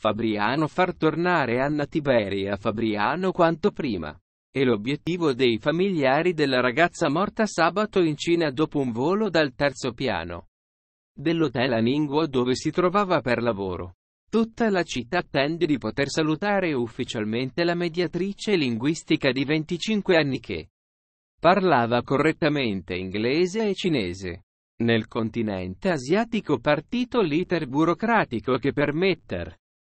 Fabriano far tornare Anna Tiberi a Fabriano quanto prima. E l'obiettivo dei familiari della ragazza morta sabato in Cina dopo un volo dal terzo piano dell'hotel Aningua dove si trovava per lavoro. Tutta la città attende di poter salutare ufficialmente la mediatrice linguistica di 25 anni che parlava correttamente inglese e cinese. Nel continente asiatico partito l'iter burocratico che per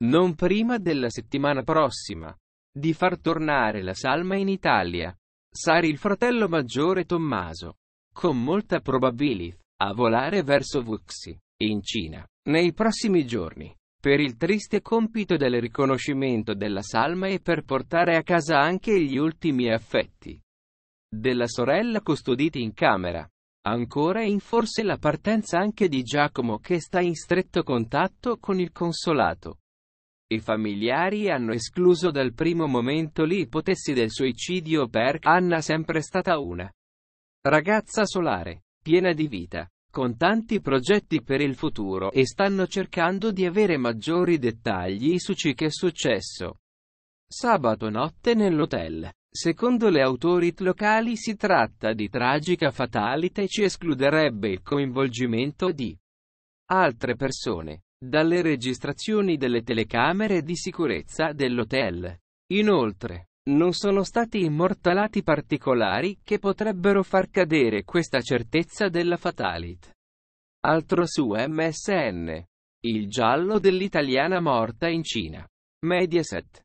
non prima della settimana prossima, di far tornare la salma in Italia. Sarà il fratello maggiore Tommaso, con molta probabilità, a volare verso Wuxi, in Cina, nei prossimi giorni, per il triste compito del riconoscimento della salma e per portare a casa anche gli ultimi affetti della sorella custoditi in camera. Ancora in forse la partenza anche di Giacomo che sta in stretto contatto con il consolato. I familiari hanno escluso dal primo momento l'ipotesi del suicidio per Anna è sempre stata una ragazza solare, piena di vita, con tanti progetti per il futuro e stanno cercando di avere maggiori dettagli su ciò che è successo. Sabato notte nell'hotel. Secondo le autorità locali si tratta di tragica fatalità e ci escluderebbe il coinvolgimento di altre persone dalle registrazioni delle telecamere di sicurezza dell'hotel. Inoltre, non sono stati immortalati particolari che potrebbero far cadere questa certezza della fatalit. Altro su MSN. Il giallo dell'italiana morta in Cina. Mediaset.